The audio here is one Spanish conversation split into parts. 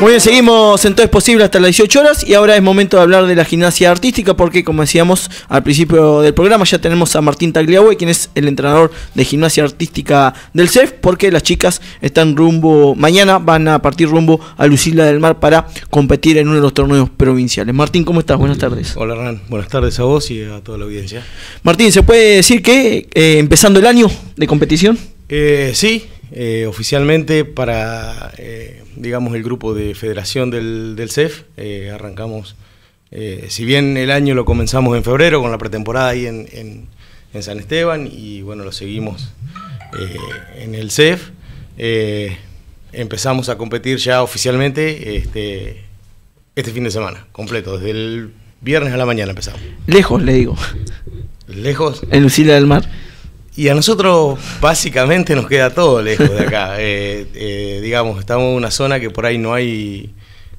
Muy bien, seguimos en todo es posible hasta las 18 horas y ahora es momento de hablar de la gimnasia artística porque como decíamos al principio del programa ya tenemos a Martín Tagliabue quien es el entrenador de gimnasia artística del CEF porque las chicas están rumbo, mañana van a partir rumbo a Lucila del Mar para competir en uno de los torneos provinciales. Martín, ¿cómo estás? Buenas tardes. Hola Hernán, buenas tardes a vos y a toda la audiencia. Martín, ¿se puede decir que eh, empezando el año de competición? Eh, sí, eh, oficialmente para, eh, digamos, el grupo de federación del, del CEF. Eh, arrancamos, si bien el año lo comenzamos en febrero con la pretemporada ahí en, en, en San Esteban y bueno, lo seguimos en el CEF. empezamos a competir ya oficialmente este, este fin de semana, completo, desde el viernes a la mañana empezamos. Lejos, le digo. Lejos. En Lucila del Mar. Y a nosotros básicamente nos queda todo lejos de acá. Eh, eh, digamos, estamos en una zona que por ahí no hay...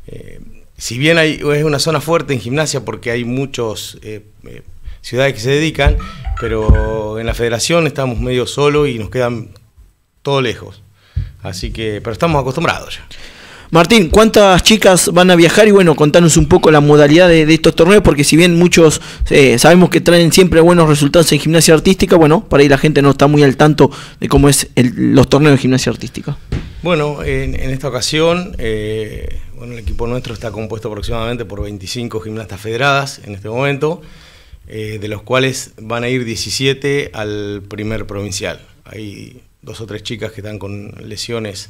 Eh, si bien hay, es una zona fuerte en gimnasia porque hay muchas ciudades que se dedican, pero en la federación estamos medio solos y nos quedan todo lejos. Así que, pero estamos acostumbrados ya. Martín, ¿cuántas chicas van a viajar? Y bueno, contanos un poco la modalidad de, estos torneos, porque si bien muchos eh, sabemos que traen siempre buenos resultados en gimnasia artística, bueno, para ahí la gente no está muy al tanto de cómo es los torneos de gimnasia artística. Bueno, en, esta ocasión, eh, bueno, el equipo nuestro está compuesto aproximadamente por 25 gimnastas federadas en este momento, eh, de los cuales van a ir 17 al primer provincial. Hay dos o tres chicas que están con lesiones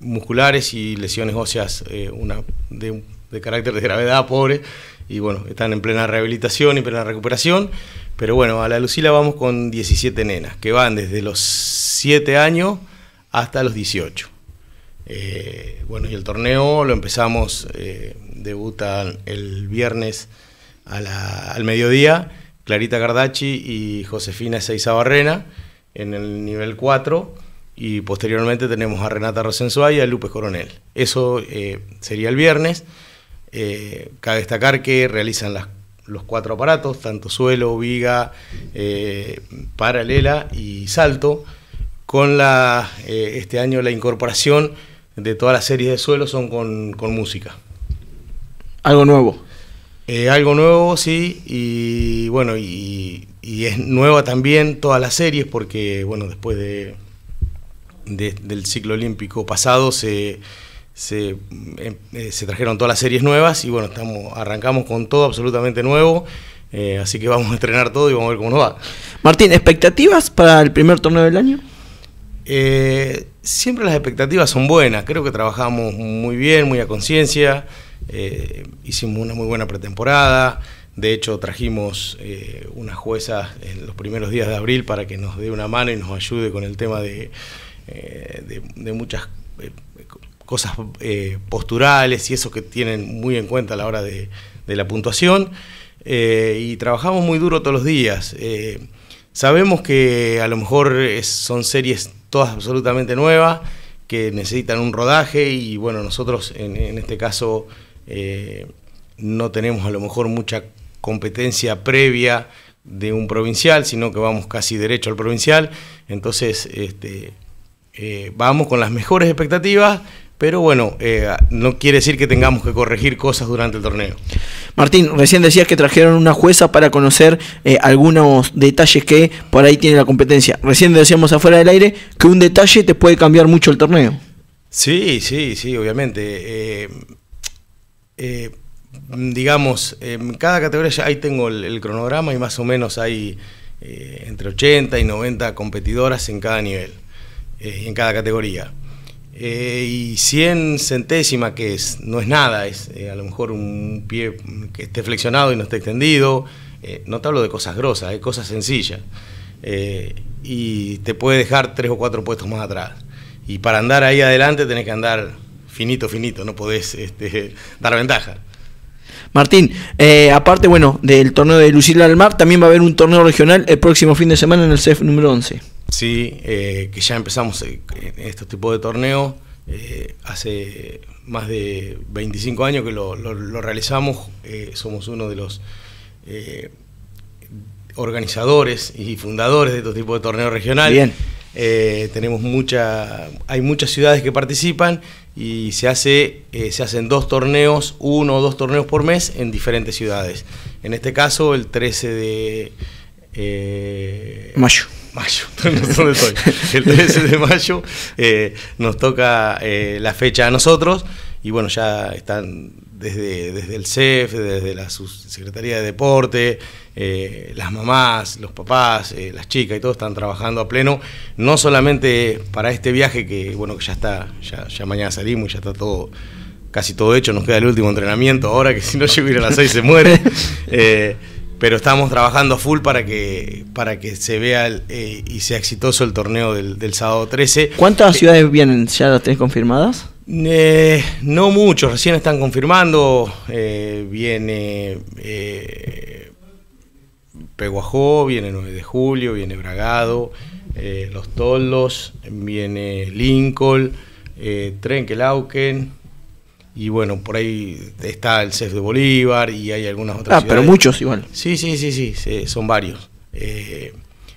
musculares y lesiones óseas eh, una de, carácter de gravedad pobre. Y bueno, están en plena rehabilitación y plena recuperación. Pero bueno, a la Lucila vamos con 17 nenas, que van desde los 7 años hasta los 18. Eh, bueno, y el torneo lo empezamos, eh, debutan el viernes al mediodía, Clarita Gardachi y Josefina Seiza Barrena en el nivel 4 y posteriormente tenemos a Renata Rosensuay y a Lupe Coronel. Eso eh, sería el viernes. Eh, cabe destacar que realizan los cuatro aparatos, tanto suelo, viga, eh, paralela y salto, con la, este año la incorporación de todas las series de suelo son con, música. Algo nuevo. algo nuevo, sí, y bueno, y es nueva también todas las series, porque bueno, después de del ciclo olímpico pasado em, eh, se, trajeron todas las series nuevas y bueno, estamos, arrancamos con todo absolutamente nuevo. Eh, así que vamos a entrenar todo y vamos a ver cómo nos va. Martín, ¿expectativas para el primer torneo del año? Eh, siempre las expectativas son buenas. Creo que trabajamos muy bien, muy a conciencia. hicimos una muy buena pretemporada. De hecho, trajimos unas jueza en los primeros días de abril para que nos dé una mano y nos ayude con el tema de, eh, de, muchas eh, cosas eh, posturales y eso que tienen muy en cuenta a la hora de, la puntuación. y trabajamos muy duro todos los días. sabemos que a lo mejor son series todas absolutamente nuevas, que necesitan un rodaje y bueno, nosotros en, este caso no tenemos a lo mejor mucha competencia previa de un provincial, sino que vamos casi derecho al provincial. Entonces, este, eh, vamos con las mejores expectativas, pero bueno, eh, no quiere decir que tengamos que corregir cosas durante el torneo. Martín, recién decías que trajeron una jueza para conocer eh, algunos detalles que por ahí tiene la competencia. Recién decíamos afuera del aire que un detalle te puede cambiar mucho el torneo. Sí, sí, sí, obviamente. digamos, en cada categoría, ya ahí tengo el, cronograma y más o menos hay entre 80 y 90 competidoras en cada nivel. Eh, en cada categoría. Eh, y 100 centésima que es, no es nada, es eh, a lo mejor un pie que esté flexionado y no esté extendido. no te hablo de cosas grosas, es cosas sencillas. y te puede dejar tres o cuatro puestos más atrás. Y para andar ahí adelante tenés que andar finito, finito, no podés este, dar ventaja. Martín, aparte, bueno, del torneo de Lucila del Mar, también va a haber un torneo regional el próximo fin de semana en el CEF número 11. Sí, eh, que ya empezamos eh, este tipo de torneo eh, hace más de 25 años que lo, realizamos. somos uno de los organizadores y fundadores de este tipo de torneos regionales. tenemos mucha, hay muchas ciudades que participan y se, hace, se hacen dos torneos, uno o dos torneos por mes en diferentes ciudades. En este caso, el 13 de mayo mayo, estoy? El 13 de mayo eh, nos toca eh, la fecha a nosotros y bueno, ya están desde, desde el CEF, desde la Subsecretaría de Deporte, eh, las mamás, los papás, las chicas y todo están trabajando a pleno, no solamente para este viaje que bueno, que ya está, ya, mañana salimos y ya está todo casi todo hecho, nos queda el último entrenamiento ahora que si no llego a ir a las 6 se muere. pero estamos trabajando full para que, para que se vea eh, y sea exitoso el torneo del, sábado 13. ¿Cuántas eh, ciudades vienen? ¿Ya las tenés confirmadas? Eh, no muchos, recién están confirmando. viene Peguajó, viene 9 de julio, viene Bragado, Los Toldos, viene Lincoln, Trenkelauken y bueno, por ahí está el CEF de Bolívar y hay algunas otras. Ah, pero muchos igual. Sí, sí, sí, sí, son varios. Eh,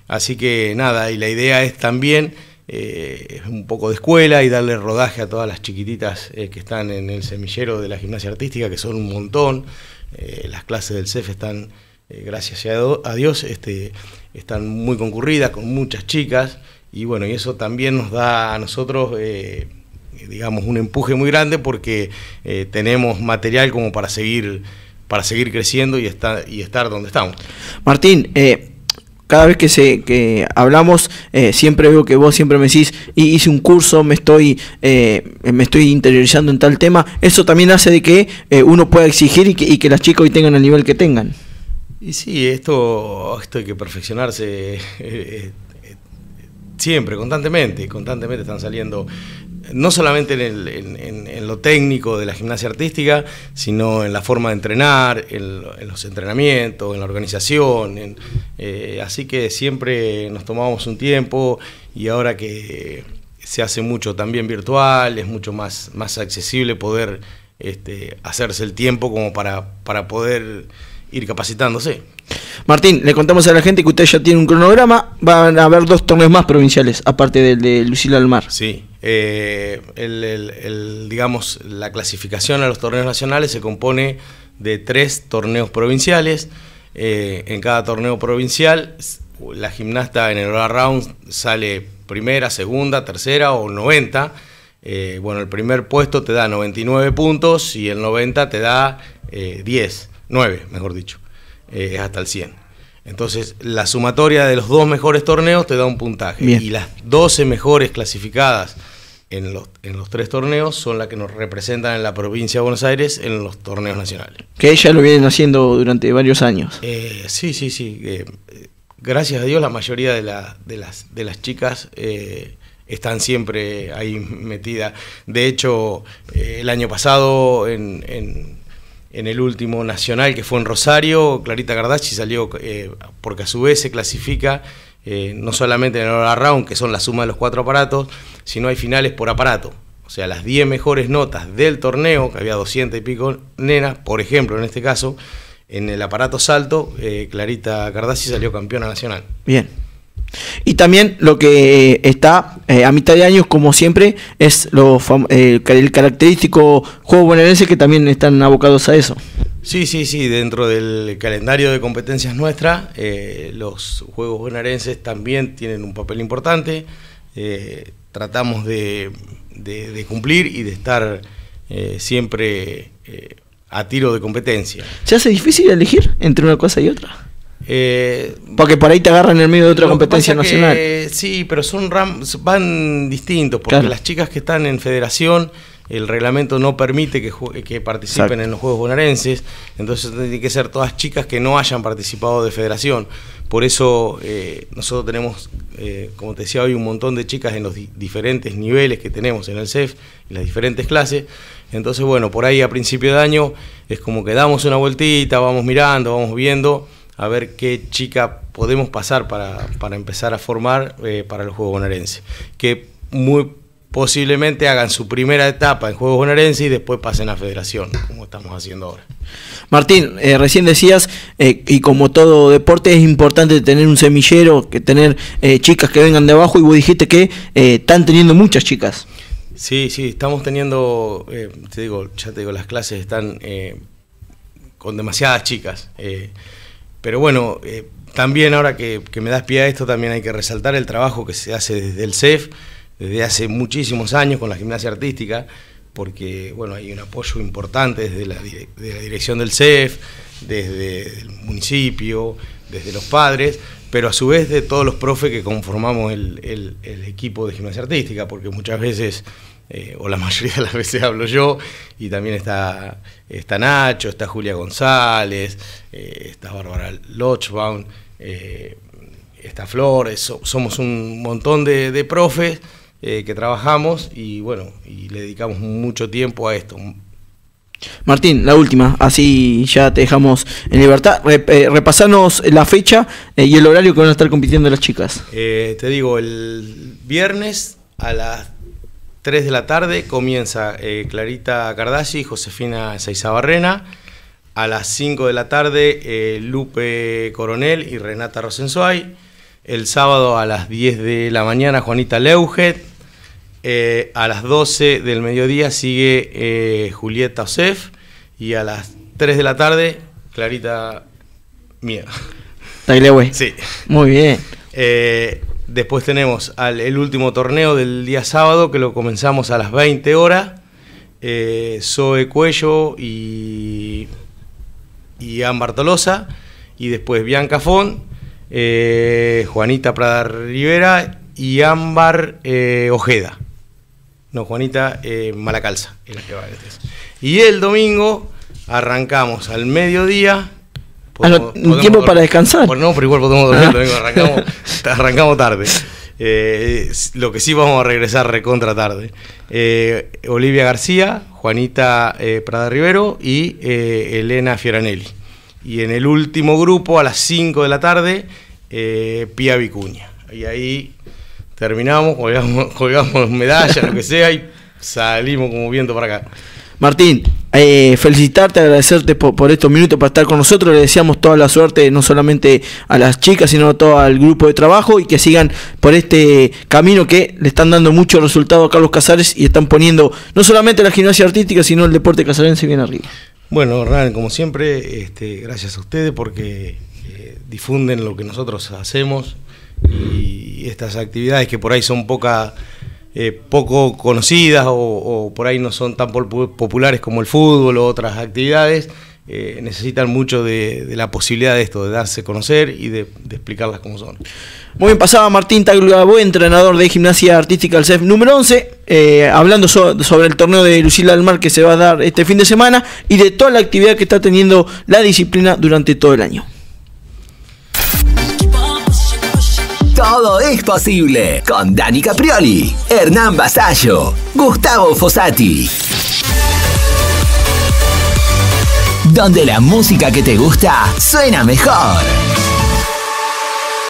así que nada, y la idea es también eh, un poco de escuela y darle rodaje a todas las chiquititas eh, que están en el semillero de la gimnasia artística, que son un montón. las clases del CEF están, gracias a Dios, este, están muy concurridas, con muchas chicas, y bueno, y eso también nos da a nosotros eh, digamos, un empuje muy grande porque eh, tenemos material como para seguir, para seguir creciendo y, estar, y estar donde estamos. Martín, eh, cada vez que, se, hablamos, siempre veo que vos siempre me decís, hice un curso, me estoy, me estoy interiorizando en tal tema. Eso también hace de que uno pueda exigir y que, las chicas hoy tengan el nivel que tengan. Y sí, esto, esto hay que perfeccionarse siempre, constantemente, constantemente están saliendo no solamente en, lo técnico de la gimnasia artística, sino en la forma de entrenar, en, los entrenamientos, en la organización. Eh, así que siempre nos tomábamos un tiempo y ahora que se hace mucho también virtual, es mucho más, más accesible poder este, hacerse el tiempo como para, para poder ir capacitándose. Martín, le contamos a la gente que usted ya tiene un cronograma, van a haber dos torneos más provinciales, aparte del de Lucila Almar. Sí, eh, digamos, la clasificación a los torneos nacionales se compone de tres torneos provinciales. Eh, en cada torneo provincial, la gimnasta en el round sale primera, segunda, tercera o 90. Eh, bueno, el primer puesto te da 99 puntos y el 90 te da 10, 9, mejor dicho, hasta el 100. Entonces, la sumatoria de los dos mejores torneos te da un puntaje. Y las 12 mejores clasificadas en los, en los tres torneos son las que nos representan en la provincia de Buenos Aires en los torneos nacionales. Que ellas lo vienen haciendo durante varios años. Eh, sí, sí, sí. Eh, gracias a Dios la mayoría de, de, las, de las chicas eh, están siempre ahí metidas. De hecho, el año pasado en, en, en, el último nacional que fue en Rosario, Clarita Gardachi salió, porque a su vez se clasifica eh, no solamente en el all round, que son la suma de los cuatro aparatos, sino hay finales por aparato. O sea, las 10 mejores notas del torneo, que había 200 y pico nenas, por ejemplo, en este caso, en el aparato salto, eh, Clarita Cardassi salió campeona nacional. Bien. Y también lo que eh, está a mitad de años, como siempre, es lo el característico juego bonaerense que también están abocados a eso. Sí, sí, sí, dentro del calendario de competencias nuestra, eh, los Juegos Bonaerenses también tienen un papel importante. Eh, tratamos de, cumplir y de estar eh, siempre a tiro de competencia. ¿Se hace difícil elegir entre una cosa y otra? porque por ahí te agarran en el medio de otra competencia nacional. sí, pero son van distintos, porque las chicas que están en federación el reglamento no permite que, que participen en los Juegos bonaerenses, entonces tienen que ser todas chicas que no hayan participado de federación. Por eso eh, nosotros tenemos, eh, como te decía hoy, un montón de chicas en los diferentes niveles que tenemos en el CEF, en las diferentes clases. Entonces, bueno, por ahí a principio de año es como que damos una vueltita, vamos mirando, vamos viendo a ver qué chica podemos pasar para, empezar a formar eh, para el juego bonaerense. Que muy posiblemente hagan su primera etapa en Juegos Bonaerenses y después pasen a Federación, como estamos haciendo ahora. Martín, eh, recién decías, eh, y como todo deporte es importante tener un semillero, que tener eh, chicas que vengan de abajo, y vos dijiste que están teniendo muchas chicas. Sí, sí, estamos teniendo, te digo, ya te digo, las clases están con demasiadas chicas. pero bueno, también ahora que, que me das pie a esto, también hay que resaltar el trabajo que se hace desde el CEF desde hace muchísimos años con la gimnasia artística, porque bueno, hay un apoyo importante desde la, dirección del CEF, desde el municipio, desde los padres, pero a su vez de todos los profes que conformamos el, equipo de gimnasia artística, porque muchas veces, eh, o la mayoría de las veces hablo yo, y también está, está Nacho, está Julia González, eh, está Bárbara Lochbaum, eh, está Flores, somos un montón de, de profes eh, que trabajamos y bueno, y le dedicamos mucho tiempo a esto. Martín, la última, así ya te dejamos en libertad. Eh, repasanos la fecha eh, y el horario que van a estar compitiendo las chicas. te digo, el viernes a las 3 de la tarde comienza Clarita Cardassi, y Josefina Seizabarrena. A las 5 de la tarde Lupe Coronel y Renata Rosensuay. El sábado a las 10 de la mañana Juanita Leuget. Eh, a las 12 del mediodía sigue eh, Julieta Osef y a las 3 de la tarde Clarita Mía. Sí. Muy bien. Eh, después tenemos el último torneo del día sábado que lo comenzamos a las 20 horas. Zoe Cuello y, y Tolosa Y después Bianca Fon, Juanita Prada Rivera y Ámbar Ojeda. No, Juanita eh, Malacalza que va Y el domingo arrancamos al mediodía. Ah, un tiempo para descansar. Bueno, no, pero igual podemos dormir arrancamos, tarde. Eh, lo que sí vamos a regresar recontra tarde. Eh, Olivia García, Juanita Prada Rivero y Elena Fioranelli. Y en el último grupo, a las 5 de la tarde, Pía Vicuña. Y ahí terminamos, colgamos, medallas, lo que sea, y salimos como viento para acá. Martín, eh, felicitarte, agradecerte por, estos minutos para estar con nosotros. Le deseamos toda la suerte, no solamente a las chicas, sino a todo el grupo de trabajo y que sigan por este camino que le están dando mucho resultado a Carlos Casares y están poniendo no solamente la gimnasia artística, sino el deporte casarense bien arriba. Bueno, Hernán, como siempre, este, gracias a ustedes porque eh, difunden lo que nosotros hacemos y estas actividades que por ahí son poca, eh, poco conocidas o, por ahí no son tan populares como el fútbol o otras actividades, eh, necesitan mucho de, la posibilidad de esto, de darse a conocer y de, explicarlas como son. Muy bien, pasaba Martín Tagliabue, entrenador de gimnasia artística del CEF número 11, eh, hablando sobre el torneo de Lucila del Mar que se va a dar este fin de semana y de toda la actividad que está teniendo la disciplina durante todo el año. Todo es posible con Dani Caprioli, Hernán Basallo, Gustavo Fossati. Donde la música que te gusta suena mejor.